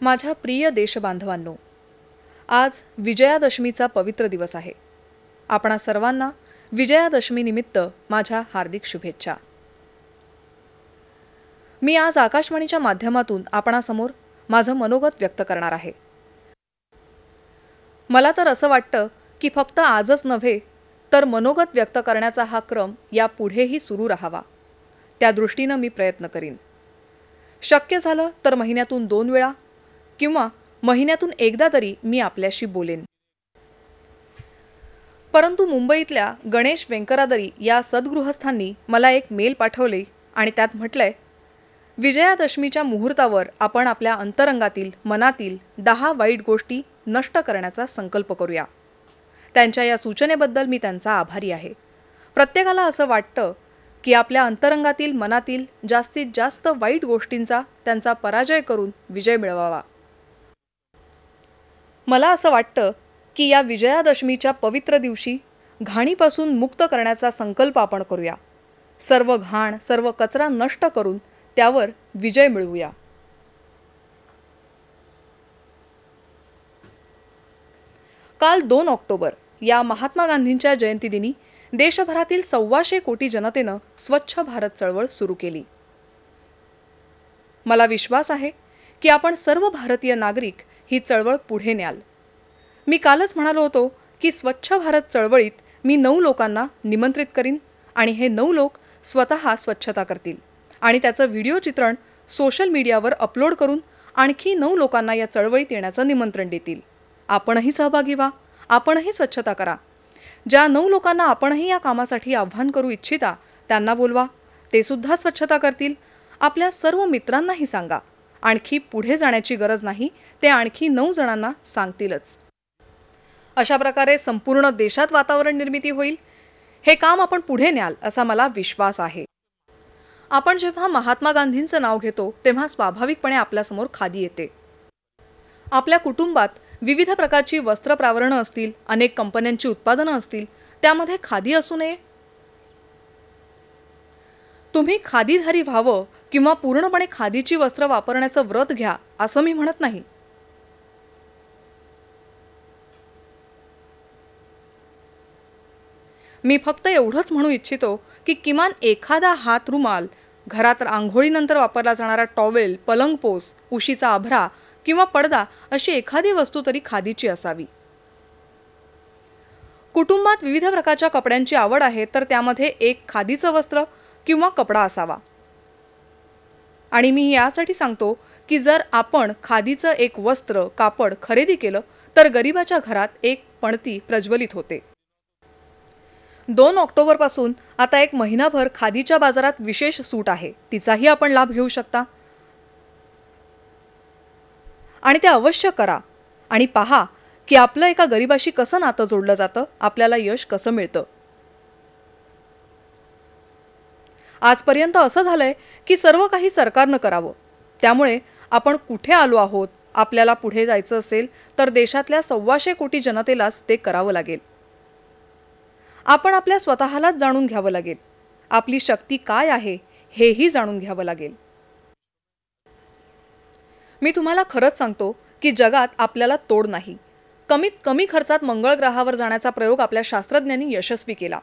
माझ्या प्रिय देशबांधवांनो आज विजयादशमीचा पवित्र दिवस आहे आपणा सर्वांना विजयादशमीनिमित्त माझ्या हार्दिक शुभेच्छा मी आज आकाशवाणीच्या माध्यमातून आपणासमोर माझं मनोगत व्यक्त करणार आहे मला तर असं वाटतं की फक्त आजच नव्हे तर मनोगत व्यक्त करण्याचा हा क्रम यापुढेही सुरू राहावा त्या दृष्टीनं मी प्रयत्न करीन शक्य झालं तर महिन्यातून दोन वेळा किंवा महिन्यातून एकदा तरी मी आपल्याशी बोलेन परंतु मुंबईतल्या गणेश वेंकरादरी या सद्गृहस्थांनी मला एक मेल पाठवले आणि त्यात म्हटलंय विजयादशमीच्या मुहूर्तावर आपण आपल्या अंतरंगातील मनातील दहा वाईट गोष्टी नष्ट करण्याचा संकल्प करूया त्यांच्या या सूचनेबद्दल मी त्यांचा आभारी आहे प्रत्येकाला असं वाटतं की आपल्या अंतरंगातील मनातील जास्तीत जास्त वाईट गोष्टींचा त्यांचा पराजय करून विजय मिळवावा मला असं वाटतं की या विजयादशमीच्या पवित्र दिवशी घाणीपासून मुक्त करण्याचा संकल्प आपण करूया सर्व घाण सर्व कचरा नष्ट करून त्यावर विजय मिळवूया काल दोन ऑक्टोबर या महात्मा गांधींच्या जयंतीदिनी देशभरातील सव्वाशे कोटी जनतेनं स्वच्छ भारत चळवळ सुरू केली मला विश्वास आहे की आपण सर्व भारतीय नागरिक ही चळवळ पुढे न्याल मी कालच म्हणालो होतो की स्वच्छ भारत चळवळीत मी नऊ लोकांना निमंत्रित करीन आणि हे नऊ लोक स्वतः स्वच्छता करतील आणि त्याचं व्हिडिओ चित्रण सोशल मीडियावर अपलोड करून आणखी नऊ लोकांना या चळवळीत येण्याचं निमंत्रण देतील आपणही सहभागी व्हा आपणही स्वच्छता करा ज्या नऊ लोकांना आपणही या कामासाठी आव्हान करू इच्छिता त्यांना बोलवा ते सुद्धा स्वच्छता करतील आपल्या सर्व मित्रांनाही सांगा आणखी पुढे जाण्याची गरज नाही ते आणखी नऊ जणांना सांगतीलच अशा प्रकारे संपूर्ण देशात वातावरण निर्मिती होईल हे काम आपण पुढे न्याल असा मला विश्वास आहे आपण जेव्हा महात्मा गांधींचं नाव घेतो तेव्हा स्वाभाविकपणे आपल्यासमोर खादी येते आपल्या कुटुंबात विविध प्रकारची वस्त्र प्रावरणं असतील अनेक कंपन्यांची उत्पादनं असतील त्यामध्ये खादी असू नये तुम्ही खादीधारी व्हावं किंवा पूर्णपणे खादीची वस्त्र वापरण्याचं व्रत घ्या असं मी म्हणत नाही मी फक्त एवढंच म्हणू इच्छितो की किमान एखादा हात रुमाल घरात आंघोळीनंतर वापरला जाणारा टॉवेल पलंगपोस उशीचा आभरा किंवा पडदा अशी एखादी वस्तू तरी खादीची असावी कुटुंबात विविध प्रकारच्या कपड्यांची आवड आहे तर त्यामध्ये एक खादीचं वस्त्र किंवा कपडा असावा आणि मी यासाठी सांगतो की जर आपण खादीचं एक वस्त्र कापड खरेदी केलं तर गरिबाच्या घरात एक पणती प्रज्वलित होते दोन ऑक्टोबरपासून आता एक महिनाभर खादीच्या बाजारात विशेष सूट आहे तिचाही आपण लाभ घेऊ शकता आणि ते अवश्य करा आणि पहा की आपलं एका गरीबाशी कसं नातं जोडलं जातं आपल्याला यश कसं मिळतं आजपर्यंत असं झालंय की सर्व काही सरकारनं करावं त्यामुळे आपण कुठे आलो आहोत आपल्याला पुढे जायचं असेल तर देशातल्या सव्वाशे कोटी जनतेलाच ते करावं लागेल आपण आपल्या स्वतःलाच जाणून घ्यावं लागेल आपली शक्ती काय आहे हेही जाणून घ्यावं लागेल मी तुम्हाला खरंच सांगतो की जगात आपल्याला तोड नाही कमीत कमी खर्चात मंगळ ग्रहावर जाण्याचा प्रयोग आपल्या शास्त्रज्ञांनी यशस्वी केला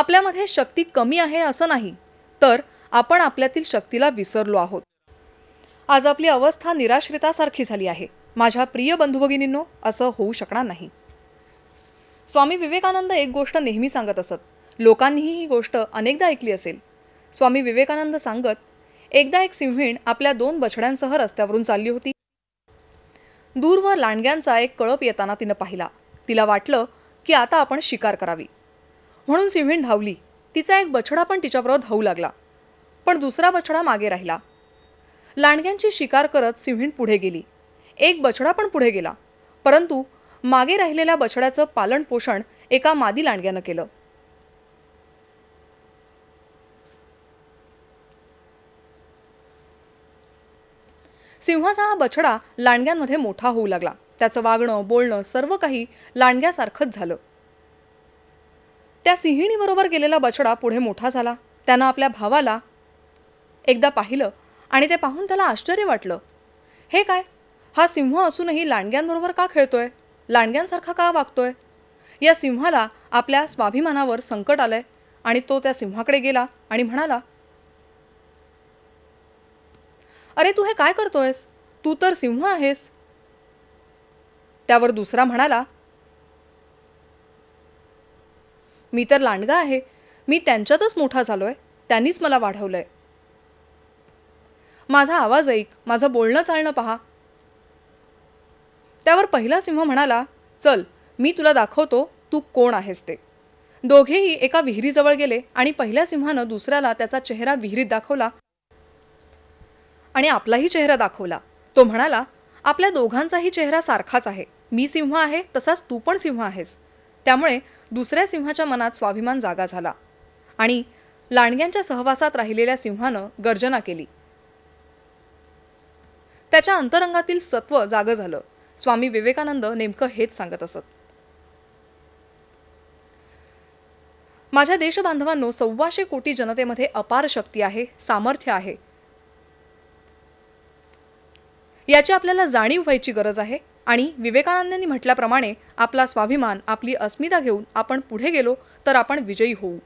आपल्यामध्ये शक्ती कमी आहे असं नाही तर आपण आपल्यातील शक्तीला विसरलो आहोत आज आपली अवस्था निराश्रितासारखी झाली आहे माझ्या प्रिय बंधुभगिनींनो असं होऊ शकणार नाही स्वामी विवेकानंद एक गोष्ट नेहमी सांगत असत लोकांनीही ही गोष्ट अनेकदा ऐकली असेल स्वामी विवेकानंद सांगत एकदा एक सिंहीण आपल्या दोन बछड्यांसह रस्त्यावरून चालली होती दूरवर लांडग्यांचा एक कळप येताना तिनं पाहिला तिला वाटलं की आता आपण शिकार करावी म्हणून सिंहीण धावली तिचा एक बछडा पण तिच्याबरोबर धावू लागला पण दुसरा बछडा मागे राहिला लांडग्यांची शिकार करत सिंहीण पुढे गेली एक बछडा पण पुढे गेला परंतु मागे राहिलेल्या बछड्याचं पालनपोषण एका मादी लांडग्यानं केलं सिंहाचा हा बछडा लांडग्यांमध्ये मोठा होऊ लागला त्याचं वागणं बोलणं सर्व काही लांडग्यासारखंच झालं त्या सिंहिणीबरोबर गेलेला बछडा पुढे मोठा झाला त्यानं आपल्या भावाला एकदा पाहिलं आणि ते पाहून त्याला आश्चर्य वाटलं हे काय हा सिंह असूनही लांडग्यांबरोबर का खेळतोय लांडग्यांसारखा का वागतोय या सिंहाला आपल्या स्वाभिमानावर संकट आलंय आणि तो त्या सिंहाकडे गेला आणि म्हणाला अरे तू हे काय करतोयस तू तर सिंह आहेस त्यावर दुसरा म्हणाला मी तर लांडगा आहे मी त्यांच्यातच मोठा झालोय त्यांनीच मला वाढवलंय माझा आवाज ऐक माझं बोलणं चालणं पहा त्यावर पहिला सिंह म्हणाला चल मी तुला दाखवतो तू कोण आहेस ते दोघेही एका विहिरीजवळ गेले आणि पहिल्या सिंहानं दुसऱ्याला त्याचा चेहरा विहिरीत दाखवला आणि आपलाही चेहरा दाखवला तो म्हणाला आपल्या दोघांचाही चेहरा सारखाच आहे मी सिंह आहे तसाच तू पण सिंह आहेस त्यामुळे दुसऱ्या सिंहाच्या मनात स्वाभिमान जागा झाला आणि लांडग्यांच्या सहवासात राहिलेल्या सिंहानं गर्जना केली त्याच्या अंतरंगातील सत्व जागं झालं स्वामी विवेकानंद नेमकं हेच सांगत असत माझ्या देशबांधवांनो सव्वाशे कोटी जनतेमध्ये अपार शक्ती आहे सामर्थ्य आहे याची आपल्याला जाणीव व्हायची गरज आहे आणि विवेकानंदांनी म्हटल्याप्रमाणे आपला स्वाभिमान आपली अस्मिता घेऊन आपण पुढे गेलो तर आपण विजयी होऊ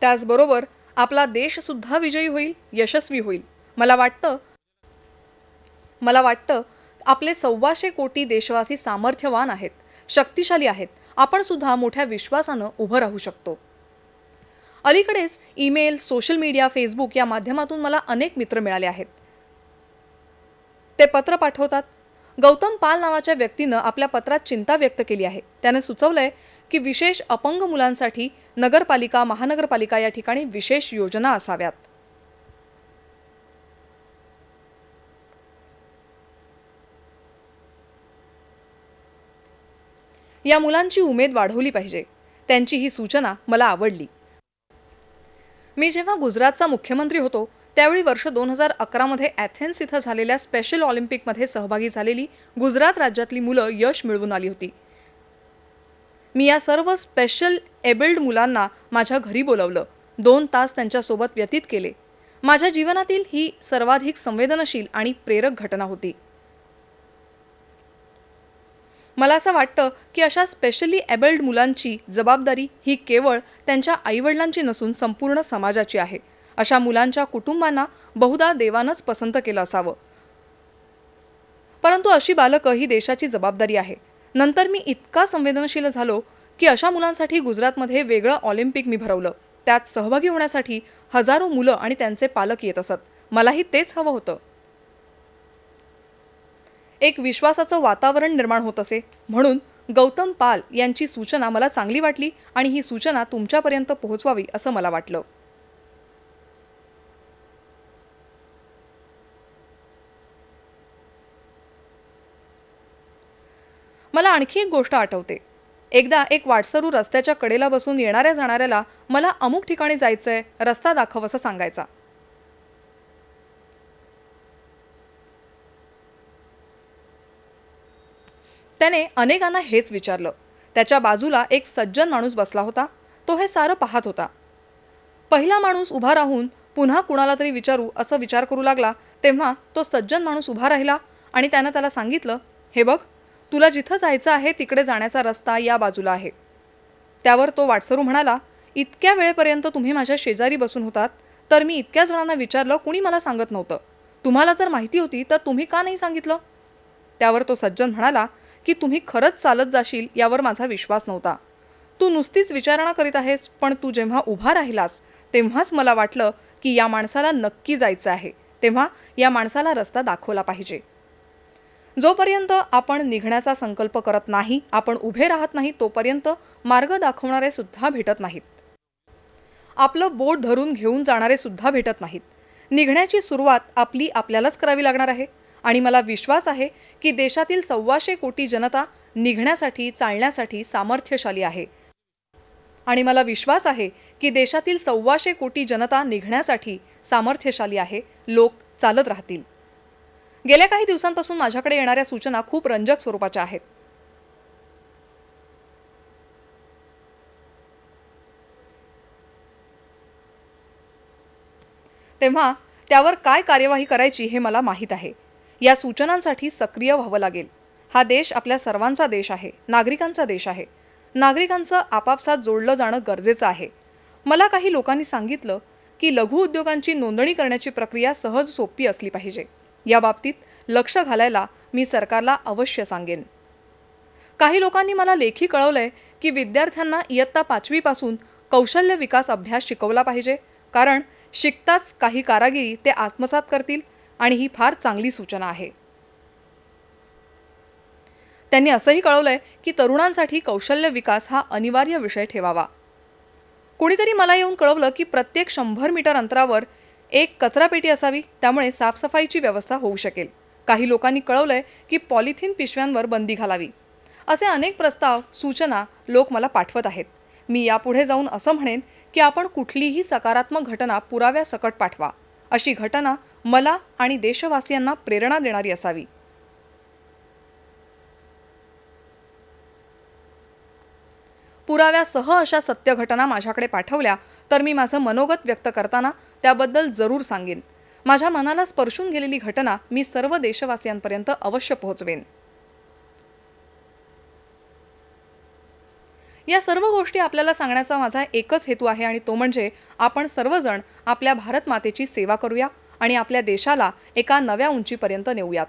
त्याचबरोबर आपला देशसुद्धा विजयी होईल यशस्वी होईल मला वाटतं मला वाटतं आपले सव्वाशे कोटी देशवासी सामर्थ्यवान आहेत शक्तिशाली आहेत आपण सुद्धा मोठ्या विश्वासानं उभं राहू शकतो अलीकडेच ईमेल सोशल मीडिया फेसबुक या माध्यमातून मला अनेक मित्र मिळाले आहेत ते पत्र पाठवतात गौतम पाल नावाच्या व्यक्तीनं आपल्या पत्रात चिंता व्यक्त केली आहे त्याने सुचवलंय की विशेष अपंग मुलांसाठी नगरपालिका महानगरपालिका या ठिकाणी विशेष योजना असाव्यात या मुलांची उमेद वाढवली पाहिजे त्यांची ही सूचना मला आवडली मी जेव्हा गुजरातचा मुख्यमंत्री होतो त्यावेळी वर्ष दोन हजार अकरामध्ये ॲथेन्स इथं झालेल्या स्पेशल ऑलिम्पिकमध्ये सहभागी झालेली गुजरात राज्यातली मुलं यश मिळवून आली होती मी या सर्व स्पेशल एबल्ड मुलांना माझ्या घरी बोलवलं दोन तास त्यांच्यासोबत व्यतीत केले माझ्या जीवनातील ही सर्वाधिक संवेदनशील आणि प्रेरक घटना होती मला असं वाटतं की अशा स्पेशली एबल्ड मुलांची जबाबदारी ही केवळ त्यांच्या आईवडिलांची नसून संपूर्ण समाजाची आहे अशा मुलांच्या कुटुंबांना बहुधा देवानंच पसंत केलं असावं परंतु अशी बालकं ही देशाची जबाबदारी आहे नंतर मी इतका संवेदनशील झालो की अशा मुलांसाठी गुजरातमध्ये वेगळं ऑलिम्पिक मी भरवलं त्यात सहभागी होण्यासाठी हजारो मुलं आणि त्यांचे पालक येत असत मलाही तेच हवं होतं एक विश्वासाचं वातावरण निर्माण होत असे म्हणून गौतम पाल यांची सूचना मला चांगली वाटली आणि ही सूचना तुमच्यापर्यंत पोहोचवावी असं मला वाटलं मला आणखी एक गोष्ट आठवते एकदा एक वाटसरू रस्त्याच्या कडेला बसून येणाऱ्या जाणाऱ्याला मला अमुक ठिकाणी जायचंय रस्ता दाखव असं सांगायचा त्याने अनेकांना हेच विचारलं त्याच्या बाजूला एक सज्जन माणूस बसला होता तो हे सारं पाहत होता पहिला माणूस उभा राहून पुन्हा कुणाला तरी विचारू असं विचार करू लागला तेव्हा तो सज्जन माणूस उभा राहिला आणि त्यानं त्याला सांगितलं हे बघ तुला जिथं जायचं आहे तिकडे जाण्याचा रस्ता या बाजूला आहे त्यावर तो वाटसरू म्हणाला इतक्या वेळेपर्यंत तुम्ही माझ्या शेजारी बसून होतात तर मी इतक्या जणांना विचारलं कुणी मला सांगत नव्हतं तुम्हाला जर माहिती होती तर तुम्ही का नाही सांगितलं त्यावर तो सज्जन म्हणाला की तुम्ही खरंच चालत जाशील यावर माझा विश्वास नव्हता तू नुसतीच विचारणा करीत आहेस पण तू जेव्हा उभा राहिलास तेव्हाच मला वाटलं की या माणसाला नक्की जायचं आहे तेव्हा या माणसाला रस्ता दाखवला पाहिजे जोपर्यंत आपण निघण्याचा संकल्प करत नाही आपण उभे राहत नाही तोपर्यंत मार्ग दाखवणारे सुद्धा भेटत नाहीत आपलं बोट धरून घेऊन जाणारे सुद्धा भेटत नाहीत निघण्याची सुरुवात आपली आपल्यालाच करावी लागणार आहे आणि मला विश्वास आहे की देशातील सव्वाशे कोटी जनता निघण्यासाठी चालण्यासाठी सामर्थ्यशाली आहे आणि मला विश्वास आहे की देशातील सव्वाशे कोटी जनता निघण्यासाठी सामर्थ्यशाली आहे लोक चालत राहतील गेल्या काही दिवसांपासून माझ्याकडे येणाऱ्या सूचना खूप रंजक स्वरूपाच्या आहेत तेव्हा त्यावर काय कार्यवाही करायची हे मला माहीत आहे या सूचनांसाठी सक्रिय व्हावं लागेल हा देश आपल्या सर्वांचा देश आहे नागरिकांचा देश आहे नागरिकांचं आपापसात जोडलं जाणं गरजेचं आहे मला काही लोकांनी सांगितलं की लघु उद्योगांची नोंदणी करण्याची प्रक्रिया सहज सोपी असली पाहिजे याबाबतीत लक्ष घालायला मी सरकारला अवश्य सांगेन काही लोकांनी मला लेखी कळवलंय की विद्यार्थ्यांना इयत्ता पाचवीपासून कौशल्य विकास अभ्यास शिकवला पाहिजे कारण शिकताच काही कारागिरी ते आत्मसात करतील आणि ही फार चांगली सूचना आहे त्यांनी असंही कळवलंय की तरुणांसाठी कौशल्य विकास हा अनिवार्य विषय ठेवावा कुणीतरी मला येऊन कळवलं की प्रत्येक शंभर मीटर अंतरावर एक कचरापेटी असावी त्यामुळे साफसफाईची व्यवस्था होऊ शकेल काही लोकांनी कळवलंय की पॉलिथिन पिशव्यांवर बंदी घालावी असे अनेक प्रस्ताव सूचना लोक मला पाठवत आहेत मी यापुढे जाऊन असं म्हणेन की आपण कुठलीही सकारात्मक घटना पुराव्यासकट पाठवा अशी घटना मला आणि देशवासियांना प्रेरणा देणारी असावी पुराव्यासह अशा सत्य घटना माझ्याकडे पाठवल्या तर मी माझं मनोगत व्यक्त करताना त्याबद्दल जरूर सांगेन माझ्या मनाला स्पर्शून गेलेली घटना मी सर्व देशवासियांपर्यंत अवश्य पोहोचवेन या सर्व गोष्टी आपल्याला सांगण्याचा माझा एकच हेतू आहे आणि तो म्हणजे आपण सर्वजण आपल्या भारत मातेची सेवा करूया आणि आपल्या देशाला एका नव्या उंचीपर्यंत नेऊयात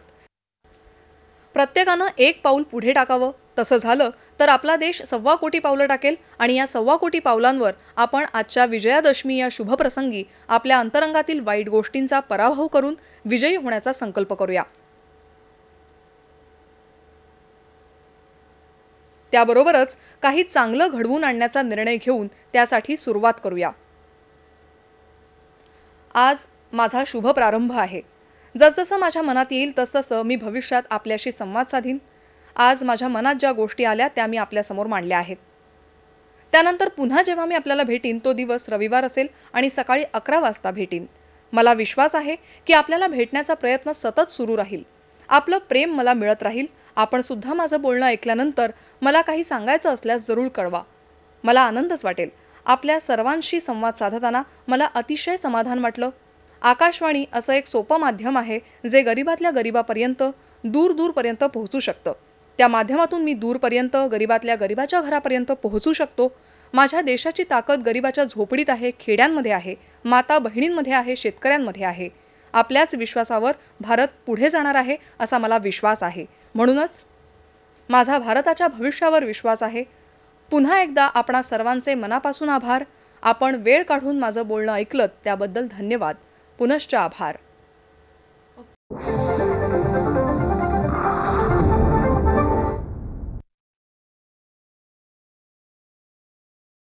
प्रत्येकानं एक पाऊल पुढे टाकावं तसं झालं तर आपला देश सव्वा कोटी पावलं टाकेल आणि या सव्वा कोटी पावलांवर आपण आजच्या विजयादशमी या शुभप्रसंगी आपल्या अंतरंगातील वाईट गोष्टींचा पराभव करून विजयी होण्याचा संकल्प करूया त्याबरोबरच काही चांगलं घडवून आणण्याचा निर्णय घेऊन त्यासाठी सुरुवात करूया आज माझा शुभ प्रारंभ आहे जसजसं माझ्या मनात येईल तसतसं मी भविष्यात आपल्याशी संवाद साधीन आज माझ्या मनात ज्या गोष्टी आल्या त्या मी आपल्यासमोर मांडल्या आहेत त्यानंतर पुन्हा जेव्हा मी आपल्याला भेटीन तो दिवस रविवार असेल आणि सकाळी अकरा वाजता भेटीन मला विश्वास आहे की आपल्याला भेटण्याचा प्रयत्न सतत सुरू राहील आपलं प्रेम मला मिळत राहील आपण सुद्धा माझं बोलणं ऐकल्यानंतर मला काही सांगायचं असल्यास जरूर कळवा मला आनंदच वाटेल आपल्या सर्वांशी संवाद साधताना मला अतिशय समाधान वाटलं आकाशवाणी असं एक सोपं माध्यम आहे जे गरिबातल्या गरिबापर्यंत दूर दूरपर्यंत पोहोचू शकतं त्या माध्यमातून मी दूरपर्यंत गरिबातल्या गरिबाच्या घरापर्यंत पोहोचू शकतो माझ्या देशाची ताकद गरिबाच्या झोपडीत आहे खेड्यांमध्ये आहे माता बहिणींमध्ये आहे शेतकऱ्यांमध्ये आहे आपल्याच विश्वासावर भारत पुढे जाणार आहे असा मला विश्वास आहे म्हणूनच माझा भारताच्या भविष्यावर विश्वास आहे पुन्हा एकदा आपणा सर्वांचे मनापासून आभार आपण वेळ काढून माझं बोलणं ऐकलं त्याबद्दल धन्यवाद पुनश्च आभार